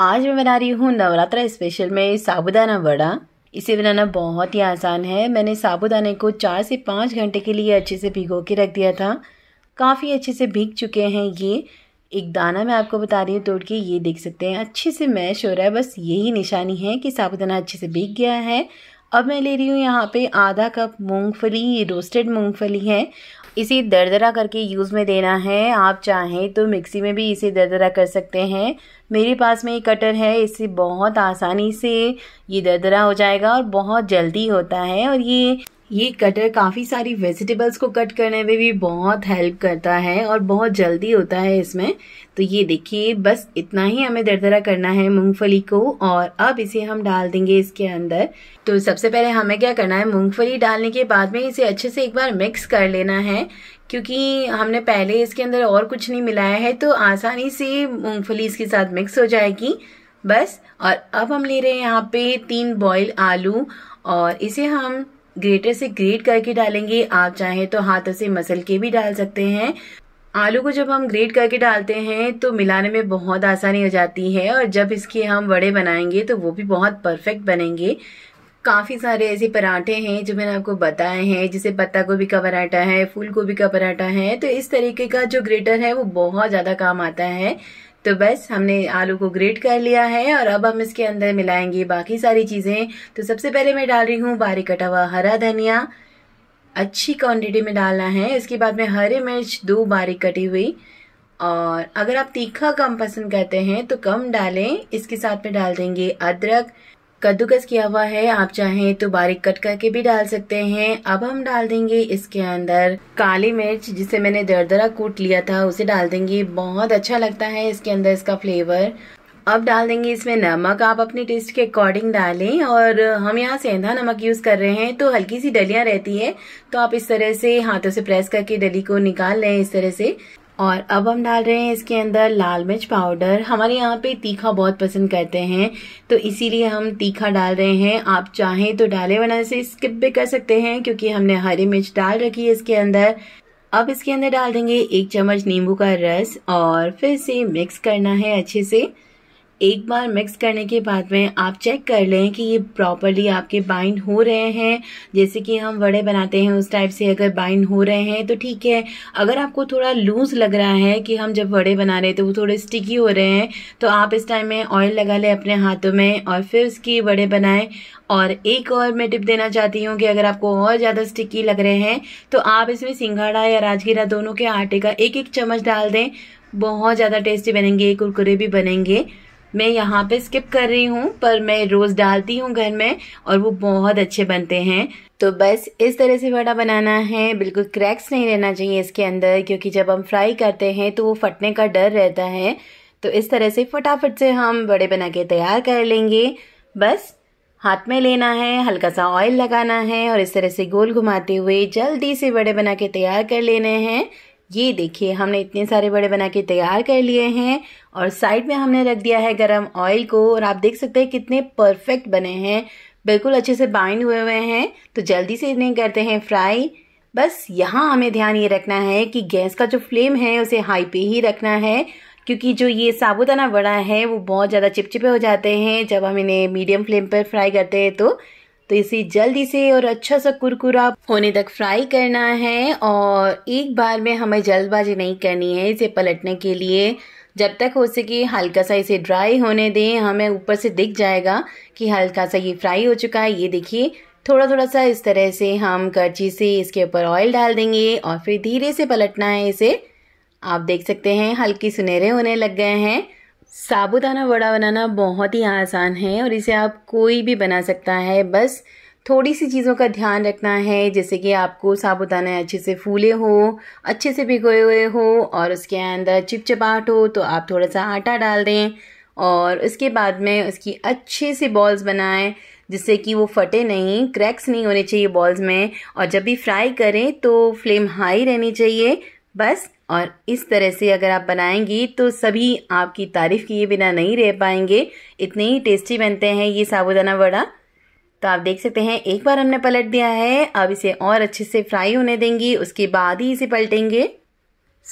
आज मैं बना रही हूँ नवरात्रा स्पेशल में साबुदाना वड़ा इसे बनाना बहुत ही आसान है मैंने साबुदाने को चार से पाँच घंटे के लिए अच्छे से भिगो के रख दिया था काफ़ी अच्छे से भीग चुके हैं ये एक दाना मैं आपको बता रही हूँ तोड़ के ये देख सकते हैं अच्छे से मैश हो रहा है बस यही निशानी है कि साबुदाना अच्छे से भीग गया है अब मैं ले रही हूँ यहाँ पे आधा कप मूंगफली रोस्टेड मूंगफली है इसे दरदरा करके यूज़ में देना है आप चाहें तो मिक्सी में भी इसे दरदरा कर सकते हैं मेरे पास में ये कटर है इससे बहुत आसानी से ये दरदरा हो जाएगा और बहुत जल्दी होता है और ये ये कटर काफ़ी सारी वेजिटेबल्स को कट करने में भी बहुत हेल्प करता है और बहुत जल्दी होता है इसमें तो ये देखिए बस इतना ही हमें दरदरा करना है मूंगफली को और अब इसे हम डाल देंगे इसके अंदर तो सबसे पहले हमें क्या करना है मूंगफली डालने के बाद में इसे अच्छे से एक बार मिक्स कर लेना है क्योंकि हमने पहले इसके अंदर और कुछ नहीं मिलाया है तो आसानी से मूँगफली इसके साथ मिक्स हो जाएगी बस और अब हम ले रहे हैं यहाँ पे तीन बॉयल आलू और इसे हम ग्रेटर से ग्रेट करके डालेंगे आप चाहें तो हाथों से मसल के भी डाल सकते हैं आलू को जब हम ग्रेट करके डालते हैं तो मिलाने में बहुत आसानी हो जाती है और जब इसके हम बड़े बनाएंगे तो वो भी बहुत परफेक्ट बनेंगे काफ़ी सारे ऐसे पराठे हैं जो मैंने आपको बताए हैं जैसे पत्ता गोभी का पराठा है फूल गोभी का पराठा है तो इस तरीके का जो ग्रेटर है वो बहुत ज़्यादा काम आता है तो बस हमने आलू को ग्रेट कर लिया है और अब हम इसके अंदर मिलाएंगे बाकी सारी चीज़ें तो सबसे पहले मैं डाल रही हूँ बारीक कटा हुआ हरा धनिया अच्छी क्वांटिटी में डालना है इसके बाद में हरी मिर्च दो बारीक कटी हुई और अगर आप तीखा कम पसंद करते हैं तो कम डालें इसके साथ में डाल देंगे अदरक कद्दूकस किया हुआ है आप चाहें तो बारीक कट करके भी डाल सकते हैं अब हम डाल देंगे इसके अंदर काली मिर्च जिसे मैंने दरदरा कूट लिया था उसे डाल देंगे बहुत अच्छा लगता है इसके अंदर इसका फ्लेवर अब डाल देंगे इसमें नमक आप अपने टेस्ट के अकॉर्डिंग डालें और हम यहाँ सेंधा नमक यूज़ कर रहे हैं तो हल्की सी डलियाँ रहती है तो आप इस तरह से हाथों से प्रेस करके डली को निकाल लें इस तरह से और अब हम डाल रहे हैं इसके अंदर लाल मिर्च पाउडर हमारे यहाँ पे तीखा बहुत पसंद करते हैं तो इसीलिए हम तीखा डाल रहे हैं आप चाहें तो डालें वरना इसे स्किप भी कर सकते हैं क्योंकि हमने हरी मिर्च डाल रखी है इसके अंदर अब इसके अंदर डाल देंगे एक चम्मच नींबू का रस और फिर से मिक्स करना है अच्छे से एक बार मिक्स करने के बाद में आप चेक कर लें कि ये प्रॉपरली आपके बाइंड हो रहे हैं जैसे कि हम वड़े बनाते हैं उस टाइप से अगर बाइंड हो रहे हैं तो ठीक है अगर आपको थोड़ा लूज लग रहा है कि हम जब वड़े बना रहे थे तो वो थोड़े स्टिकी हो रहे हैं तो आप इस टाइम में ऑयल लगा लें अपने हाथों में और फिर उसके वड़े बनाएं और एक और मैं टिप देना चाहती हूँ कि अगर आपको और ज़्यादा स्टिकी लग रहे हैं तो आप इसमें सिंघाड़ा या राजगीरा दोनों के आटे का एक एक चम्मच डाल दें बहुत ज़्यादा टेस्टी बनेंगे कुरकुरे भी बनेंगे मैं यहाँ पे स्किप कर रही हूँ पर मैं रोज डालती हूँ घर में और वो बहुत अच्छे बनते हैं तो बस इस तरह से वड़ा बनाना है बिल्कुल क्रैक्स नहीं रहना चाहिए इसके अंदर क्योंकि जब हम फ्राई करते हैं तो वो फटने का डर रहता है तो इस तरह से फटाफट से हम बड़े बना के तैयार कर लेंगे बस हाथ में लेना है हल्का सा ऑयल लगाना है और इस तरह से गोल घुमाते हुए जल्दी से बड़े बना के तैयार कर लेने हैं ये देखिए हमने इतने सारे बड़े बना के तैयार कर लिए हैं और साइड में हमने रख दिया है गरम ऑयल को और आप देख सकते हैं कितने परफेक्ट बने हैं बिल्कुल अच्छे से बाइंड हुए हुए हैं तो जल्दी से इन्हें करते हैं फ्राई बस यहाँ हमें ध्यान ये रखना है कि गैस का जो फ्लेम है उसे हाई पे ही रखना है क्योंकि जो ये साबुदाना वड़ा है वो बहुत ज़्यादा चिपचिपे हो जाते हैं जब हम इन्हें मीडियम फ्लेम पर फ्राई करते हैं तो तो इसे जल्दी से और अच्छा सा कुरकुरा होने तक फ्राई करना है और एक बार में हमें जल्दबाजी नहीं करनी है इसे पलटने के लिए जब तक हो सके हल्का सा इसे ड्राई होने दें हमें ऊपर से दिख जाएगा कि हल्का सा ये फ्राई हो चुका है ये देखिए थोड़ा थोड़ा सा इस तरह से हम करछी से इसके ऊपर ऑयल डाल देंगे और फिर धीरे से पलटना है इसे आप देख सकते हैं हल्की सुनहरे होने लग गए हैं साबुदाना वड़ा बनाना बहुत ही आसान है और इसे आप कोई भी बना सकता है बस थोड़ी सी चीज़ों का ध्यान रखना है जैसे कि आपको साबुदाना अच्छे से फूले हो अच्छे से भिगोए हुए हो और उसके अंदर चिपचिपाहट हो तो आप थोड़ा सा आटा डाल दें और उसके बाद में उसकी अच्छे से बॉल्स बनाएं जिससे कि वो फटे नहीं क्रैक्स नहीं होने चाहिए बॉल्स में और जब भी फ्राई करें तो फ्लेम हाई रहनी चाहिए बस और इस तरह से अगर आप बनाएंगी तो सभी आपकी तारीफ़ किए बिना नहीं रह पाएंगे इतने ही टेस्टी बनते हैं ये साबुदाना वड़ा तो आप देख सकते हैं एक बार हमने पलट दिया है अब इसे और अच्छे से फ्राई होने देंगी उसके बाद ही इसे पलटेंगे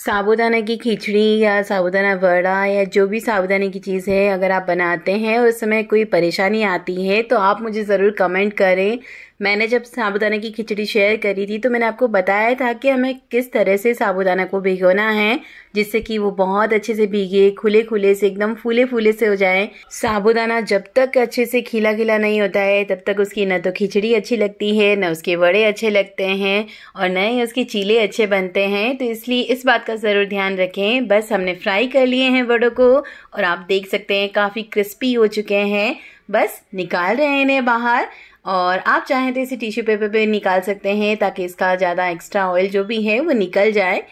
साबुदाना की खिचड़ी या साबुदाना वड़ा या जो भी साबुदाने की चीज़ है अगर आप बनाते हैं उस समय कोई परेशानी आती है तो आप मुझे ज़रूर कमेंट करें मैंने जब साबुदाना की खिचड़ी शेयर करी थी तो मैंने आपको बताया था कि हमें किस तरह से साबुदाना को भिगोना है जिससे कि वो बहुत अच्छे से भीगे खुले खुले से एकदम फूले फूले से हो जाए साबुदाना जब तक अच्छे से खिला खिला नहीं होता है तब तक उसकी न तो खिचड़ी अच्छी लगती है न उसके बड़े अच्छे लगते हैं और न ही उसके चीले अच्छे बनते हैं तो इसलिए इस बात का ज़रूर ध्यान रखें बस हमने फ्राई कर लिए हैं बड़ों को और आप देख सकते हैं काफ़ी क्रिस्पी हो चुके हैं बस निकाल रहे हैं इन्हें बाहर और आप चाहें तो इसे टिश्यू पेपर पे निकाल सकते हैं ताकि इसका ज़्यादा एक्स्ट्रा ऑयल जो भी है वो निकल जाए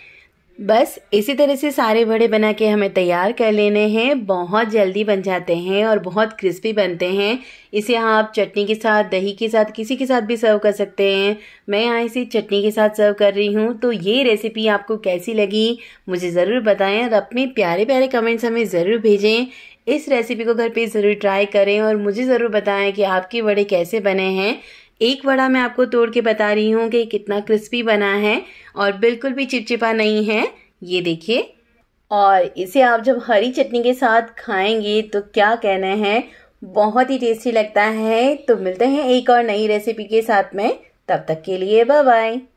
बस इसी तरह से सारे बड़े बना के हमें तैयार कर लेने हैं बहुत जल्दी बन जाते हैं और बहुत क्रिस्पी बनते हैं इसे आप चटनी के साथ दही के साथ किसी के साथ भी सर्व कर सकते हैं मैं यहाँ इसे चटनी के साथ सर्व कर रही हूँ तो ये रेसिपी आपको कैसी लगी मुझे ज़रूर बताएं और अपने प्यारे प्यारे कमेंट्स हमें ज़रूर भेजें इस रेसिपी को घर पे ज़रूर ट्राई करें और मुझे ज़रूर बताएं कि आपके वड़े कैसे बने हैं एक वड़ा मैं आपको तोड़ के बता रही हूँ कि कितना क्रिस्पी बना है और बिल्कुल भी चिपचिपा नहीं है ये देखिए और इसे आप जब हरी चटनी के साथ खाएंगे तो क्या कहना है बहुत ही टेस्टी लगता है तो मिलते हैं एक और नई रेसिपी के साथ में तब तक के लिए बाय बाय